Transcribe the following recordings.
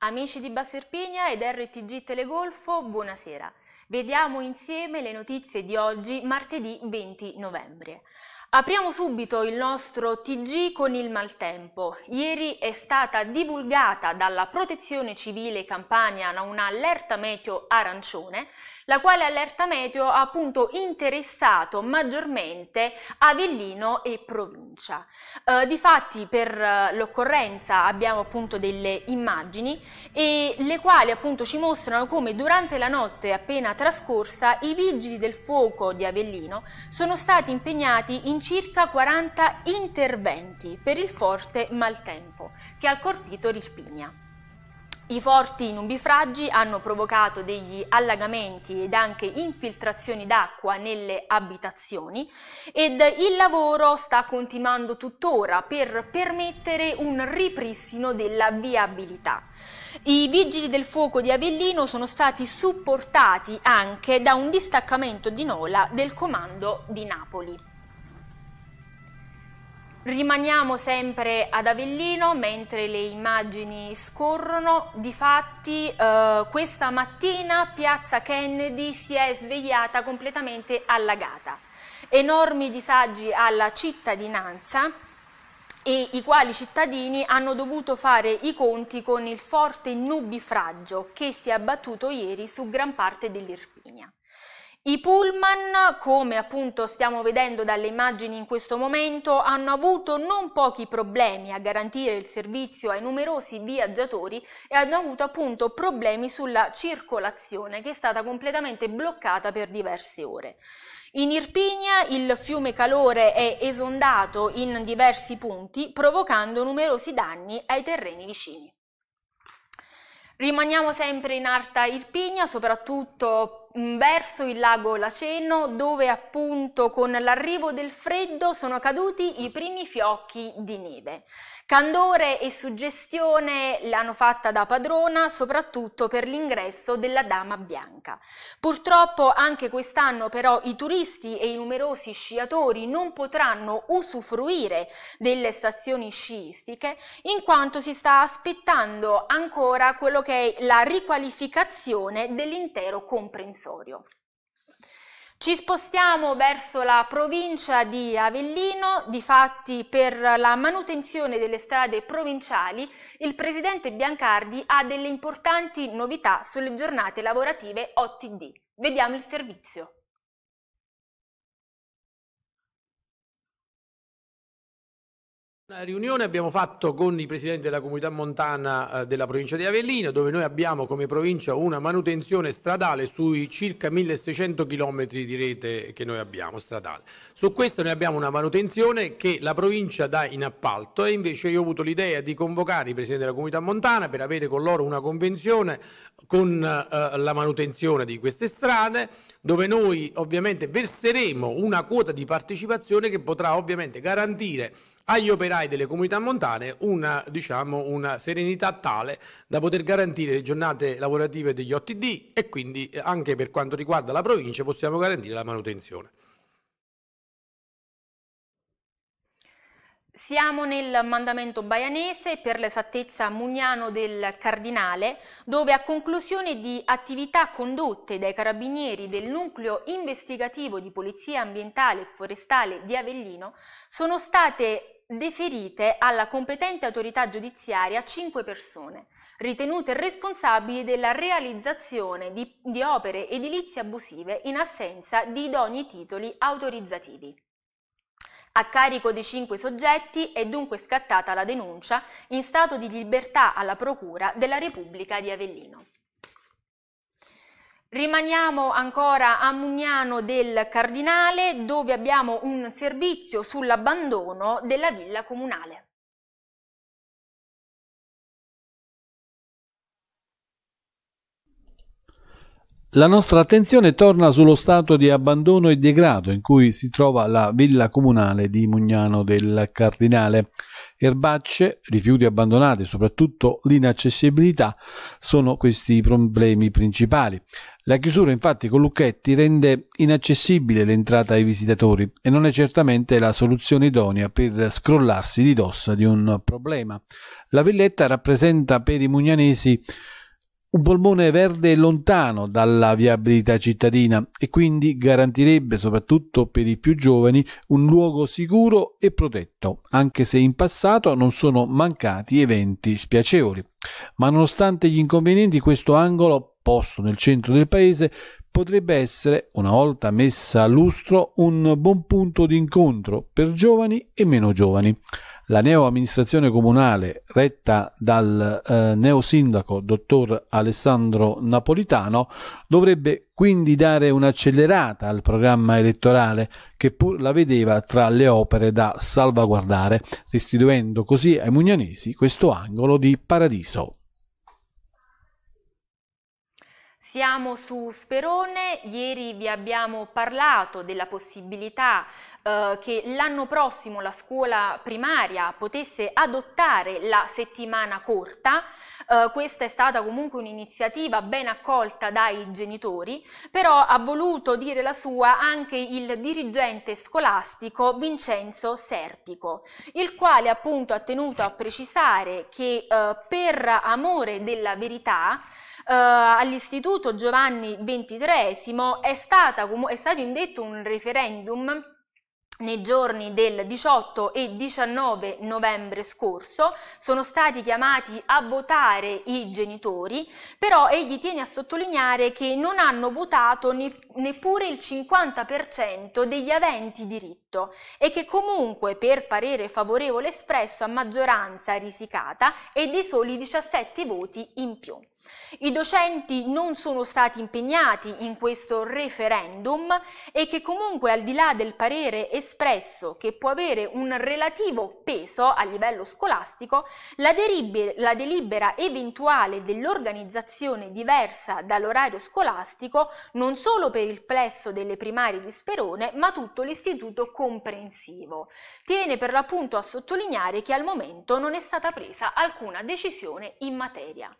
Amici di Basserpigna ed RTG Telegolfo, buonasera. Vediamo insieme le notizie di oggi, martedì 20 novembre. Apriamo subito il nostro TG con il maltempo. Ieri è stata divulgata dalla Protezione Civile Campania un'allerta meteo arancione, la quale allerta meteo ha appunto interessato maggiormente Avellino e provincia. Eh, difatti per eh, l'occorrenza abbiamo appunto delle immagini e le quali appunto ci mostrano come durante la notte appena trascorsa i vigili del fuoco di Avellino sono stati impegnati in in circa 40 interventi per il forte maltempo che ha colpito Rispigna. I forti nubifragi hanno provocato degli allagamenti ed anche infiltrazioni d'acqua nelle abitazioni ed il lavoro sta continuando tuttora per permettere un ripristino della viabilità. I vigili del fuoco di Avellino sono stati supportati anche da un distaccamento di Nola del comando di Napoli. Rimaniamo sempre ad Avellino mentre le immagini scorrono, difatti eh, questa mattina piazza Kennedy si è svegliata completamente allagata. Enormi disagi alla cittadinanza e i quali cittadini hanno dovuto fare i conti con il forte nubifragio che si è abbattuto ieri su gran parte dell'Irpinia. I pullman, come appunto stiamo vedendo dalle immagini in questo momento, hanno avuto non pochi problemi a garantire il servizio ai numerosi viaggiatori e hanno avuto appunto problemi sulla circolazione che è stata completamente bloccata per diverse ore. In Irpinia il fiume Calore è esondato in diversi punti provocando numerosi danni ai terreni vicini. Rimaniamo sempre in Arta Irpinia, soprattutto verso il lago Laceno dove appunto con l'arrivo del freddo sono caduti i primi fiocchi di neve. Candore e suggestione l'hanno fatta da padrona soprattutto per l'ingresso della Dama Bianca. Purtroppo anche quest'anno però i turisti e i numerosi sciatori non potranno usufruire delle stazioni sciistiche in quanto si sta aspettando ancora quello che è la riqualificazione dell'intero comprensorio provvisorio. Ci spostiamo verso la provincia di Avellino, difatti per la manutenzione delle strade provinciali il presidente Biancardi ha delle importanti novità sulle giornate lavorative OTD. Vediamo il servizio. La riunione abbiamo fatto con i presidenti della comunità montana eh, della provincia di Avellino, dove noi abbiamo come provincia una manutenzione stradale sui circa 1600 km di rete che noi abbiamo stradale. Su questo noi abbiamo una manutenzione che la provincia dà in appalto e invece io ho avuto l'idea di convocare i presidenti della comunità montana per avere con loro una convenzione con eh, eh la manutenzione di queste strade, dove noi ovviamente verseremo una quota di partecipazione che potrà ovviamente garantire agli operai delle comunità montane una, diciamo, una serenità tale da poter garantire le giornate lavorative degli OTD e quindi eh, anche per quanto riguarda la provincia possiamo garantire la manutenzione. Siamo nel mandamento baianese, per l'esattezza Mugnano del Cardinale, dove a conclusione di attività condotte dai carabinieri del nucleo investigativo di polizia ambientale e forestale di Avellino sono state deferite alla competente autorità giudiziaria cinque persone, ritenute responsabili della realizzazione di, di opere edilizie abusive in assenza di idonei titoli autorizzativi. A carico dei cinque soggetti è dunque scattata la denuncia in stato di libertà alla Procura della Repubblica di Avellino. Rimaniamo ancora a Mugnano del Cardinale dove abbiamo un servizio sull'abbandono della villa comunale. La nostra attenzione torna sullo stato di abbandono e degrado in cui si trova la villa comunale di Mugnano del Cardinale. Erbacce, rifiuti abbandonati, e soprattutto l'inaccessibilità, sono questi i problemi principali. La chiusura infatti con Lucchetti rende inaccessibile l'entrata ai visitatori e non è certamente la soluzione idonea per scrollarsi di dosso di un problema. La villetta rappresenta per i mugnanesi un polmone verde lontano dalla viabilità cittadina e quindi garantirebbe soprattutto per i più giovani un luogo sicuro e protetto, anche se in passato non sono mancati eventi spiacevoli. Ma nonostante gli inconvenienti, questo angolo, posto nel centro del paese, potrebbe essere, una volta messa a lustro, un buon punto di incontro per giovani e meno giovani. La neo amministrazione comunale, retta dal eh, neo sindaco dottor Alessandro Napolitano, dovrebbe quindi dare un'accelerata al programma elettorale che pur la vedeva tra le opere da salvaguardare, restituendo così ai mugnanesi questo angolo di paradiso. Siamo su Sperone, ieri vi abbiamo parlato della possibilità eh, che l'anno prossimo la scuola primaria potesse adottare la settimana corta, eh, questa è stata comunque un'iniziativa ben accolta dai genitori, però ha voluto dire la sua anche il dirigente scolastico Vincenzo Serpico, il quale appunto ha tenuto a precisare che eh, per amore della verità eh, all'istituto Giovanni XXIII è, stata, è stato indetto un referendum nei giorni del 18 e 19 novembre scorso sono stati chiamati a votare i genitori, però egli tiene a sottolineare che non hanno votato neppure il 50% degli aventi diritto e che comunque per parere favorevole espresso a maggioranza risicata e dei soli 17 voti in più. I docenti non sono stati impegnati in questo referendum e che comunque al di là del parere espresso espresso che può avere un relativo peso a livello scolastico, la, deribera, la delibera eventuale dell'organizzazione diversa dall'orario scolastico non solo per il plesso delle primarie di Sperone, ma tutto l'istituto comprensivo. Tiene per l'appunto a sottolineare che al momento non è stata presa alcuna decisione in materia.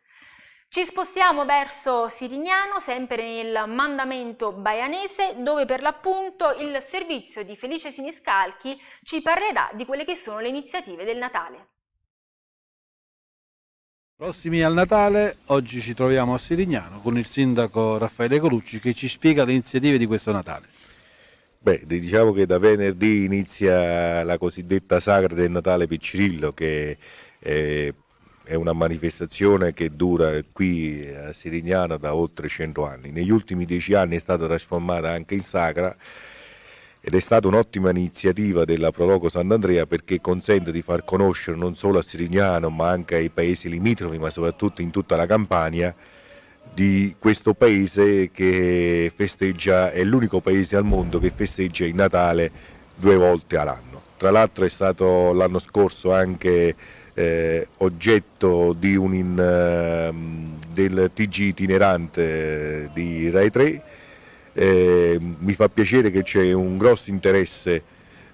Ci spostiamo verso Sirignano, sempre nel mandamento baianese, dove per l'appunto il servizio di Felice Siniscalchi ci parlerà di quelle che sono le iniziative del Natale. Prossimi al Natale, oggi ci troviamo a Sirignano con il sindaco Raffaele Colucci che ci spiega le iniziative di questo Natale. Beh, diciamo che da venerdì inizia la cosiddetta sagra del Natale Piccirillo che eh, è una manifestazione che dura qui a Sirignana da oltre 100 anni. Negli ultimi 10 anni è stata trasformata anche in sacra ed è stata un'ottima iniziativa della Proloco Sant'Andrea perché consente di far conoscere non solo a Sirignano ma anche ai paesi limitrofi ma soprattutto in tutta la Campania di questo paese che festeggia, è l'unico paese al mondo che festeggia il Natale due volte all'anno. Tra l'altro è stato l'anno scorso anche eh, oggetto in, ehm, del TG itinerante di Rai 3. Eh, mi fa piacere che c'è un grosso interesse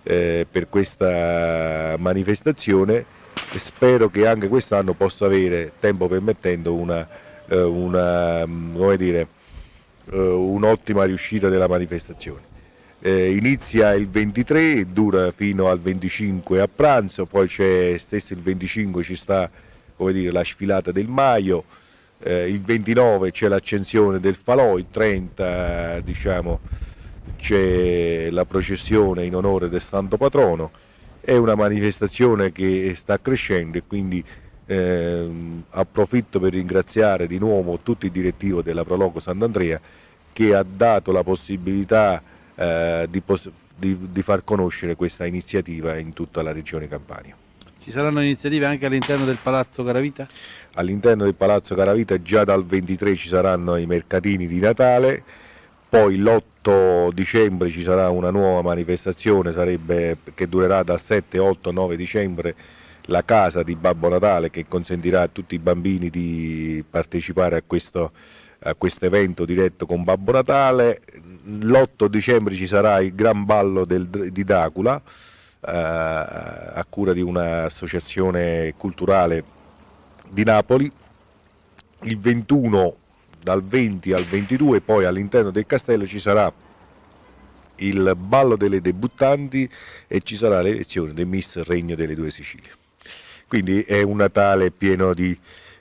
eh, per questa manifestazione e spero che anche quest'anno possa avere, tempo permettendo, una, eh, una, mm, dire, eh, un'ottima riuscita della manifestazione. Eh, inizia il 23, dura fino al 25 a pranzo, poi c'è stesso il 25 ci sta dire, la sfilata del Maio, eh, il 29 c'è l'accensione del falò, il 30 diciamo, c'è la processione in onore del Santo Patrono, è una manifestazione che sta crescendo e quindi eh, approfitto per ringraziare di nuovo tutto il direttivo della Proloco Sant'Andrea che ha dato la possibilità eh, di, di, di far conoscere questa iniziativa in tutta la regione Campania. Ci saranno iniziative anche all'interno del Palazzo Caravita? All'interno del Palazzo Caravita già dal 23 ci saranno i mercatini di Natale, poi l'8 dicembre ci sarà una nuova manifestazione sarebbe, che durerà dal 7, 8, 9 dicembre la casa di Babbo Natale che consentirà a tutti i bambini di partecipare a questo questo evento diretto con Babbo Natale. L'8 dicembre ci sarà il gran ballo del, di Dracula eh, a cura di un'associazione culturale di Napoli. Il 21 dal 20 al 22 poi all'interno del castello ci sarà il ballo delle debuttanti e ci sarà l'elezione del Miss Regno delle Due Sicilie. Quindi è un Natale pieno di,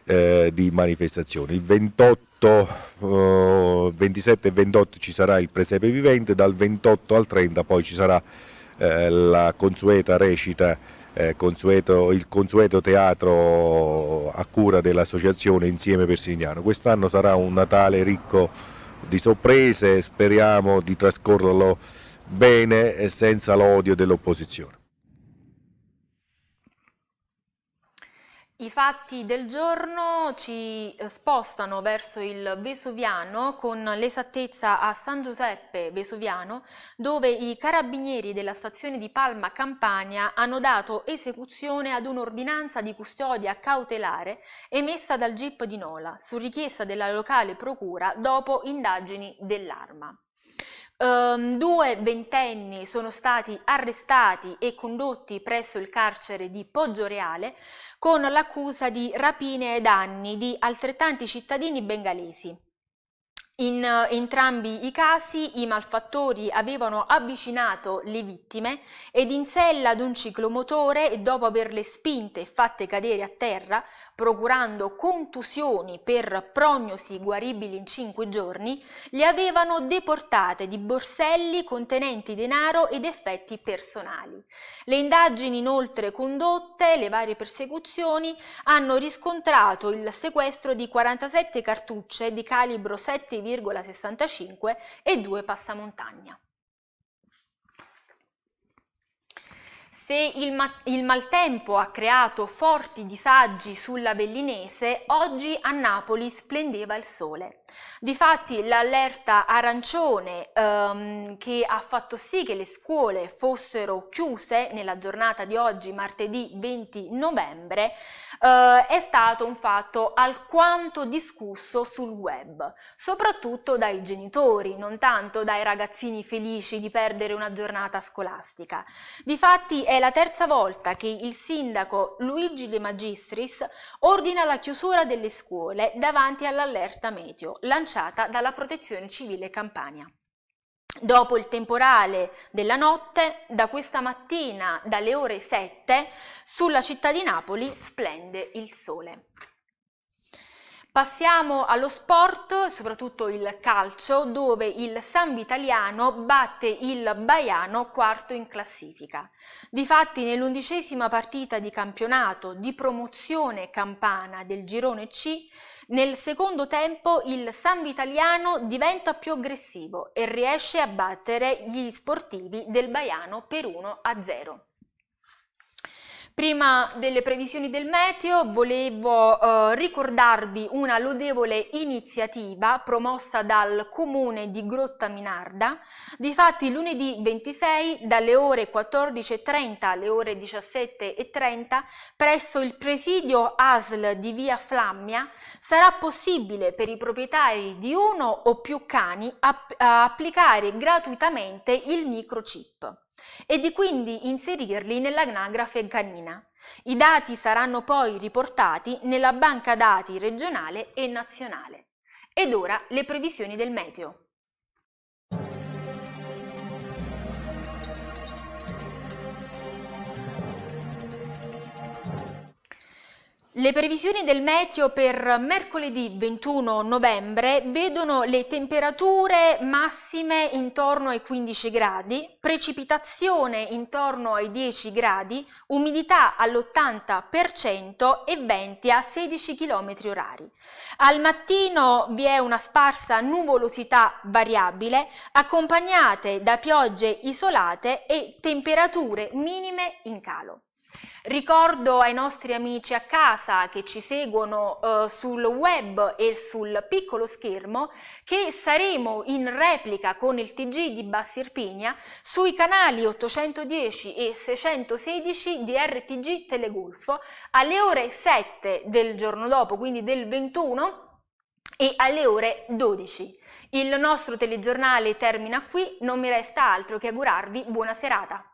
eh, di manifestazioni. Il 28 28, eh, 27 e 28 ci sarà il presepe vivente, dal 28 al 30 poi ci sarà eh, la consueta recita, eh, consueto, il consueto teatro a cura dell'associazione Insieme Persignano. Quest'anno sarà un Natale ricco di sorprese, speriamo di trascorrerlo bene e senza l'odio dell'opposizione. I fatti del giorno ci spostano verso il Vesuviano con l'esattezza a San Giuseppe Vesuviano dove i carabinieri della stazione di Palma Campania hanno dato esecuzione ad un'ordinanza di custodia cautelare emessa dal GIP di Nola su richiesta della locale procura dopo indagini dell'arma. Um, due ventenni sono stati arrestati e condotti presso il carcere di Poggioreale con l'accusa di rapine e danni di altrettanti cittadini bengalesi. In eh, entrambi i casi i malfattori avevano avvicinato le vittime ed in sella ad un ciclomotore dopo averle spinte e fatte cadere a terra, procurando contusioni per prognosi guaribili in cinque giorni, le avevano deportate di borselli contenenti denaro ed effetti personali. Le indagini inoltre condotte, le varie persecuzioni, hanno riscontrato il sequestro di 47 cartucce di calibro 7 6,65 e 2 passamontagna. Se il, ma- il, maltempo ha creato forti disagi sulla Bellinese, oggi a Napoli splendeva il sole. Difatti l'allerta arancione ehm, che ha fatto sì che le scuole fossero chiuse nella giornata di oggi, martedì 20 novembre, eh, è stato un fatto alquanto discusso sul web, soprattutto dai genitori, non tanto dai ragazzini felici di perdere una giornata scolastica. Difatti è la terza volta che il sindaco Luigi De Magistris ordina la chiusura delle scuole davanti all'allerta meteo lanciata dalla Protezione Civile Campania. Dopo il temporale della notte, da questa mattina, dalle ore 7, sulla città di Napoli splende il sole. Passiamo allo sport, soprattutto il calcio, dove il San Vitaliano batte il Baiano quarto in classifica. Difatti nell'undicesima partita di campionato di promozione campana del girone C, nel secondo tempo il San Vitaliano diventa più aggressivo e riesce a battere gli sportivi del Baiano per 1 0. Prima delle previsioni del meteo volevo eh, ricordarvi una lodevole iniziativa promossa dal comune di Grotta Minarda. Difatti lunedì 26 dalle ore 14.30 alle ore 17.30 presso il presidio ASL di via Flammia sarà possibile per i proprietari di uno o più cani app applicare gratuitamente il microchip e di quindi inserirli nell'anagrafe canina. I dati saranno poi riportati nella banca dati regionale e nazionale. Ed ora le previsioni del meteo. Le previsioni del meteo per mercoledì 21 novembre vedono le temperature massime intorno ai 15 gradi, precipitazione intorno ai 10 gradi, umidità all'80% e venti a 16 km orari. Al mattino vi è una sparsa nuvolosità variabile accompagnate da piogge isolate e temperature minime in calo. Ricordo ai nostri amici a casa che ci seguono eh, sul web e sul piccolo schermo che saremo in replica con il TG di Bassirpigna sui canali 810 e 616 di RTG Telegolfo alle ore 7 del giorno dopo, quindi del 21 e alle ore 12. Il nostro telegiornale termina qui, non mi resta altro che augurarvi buona serata.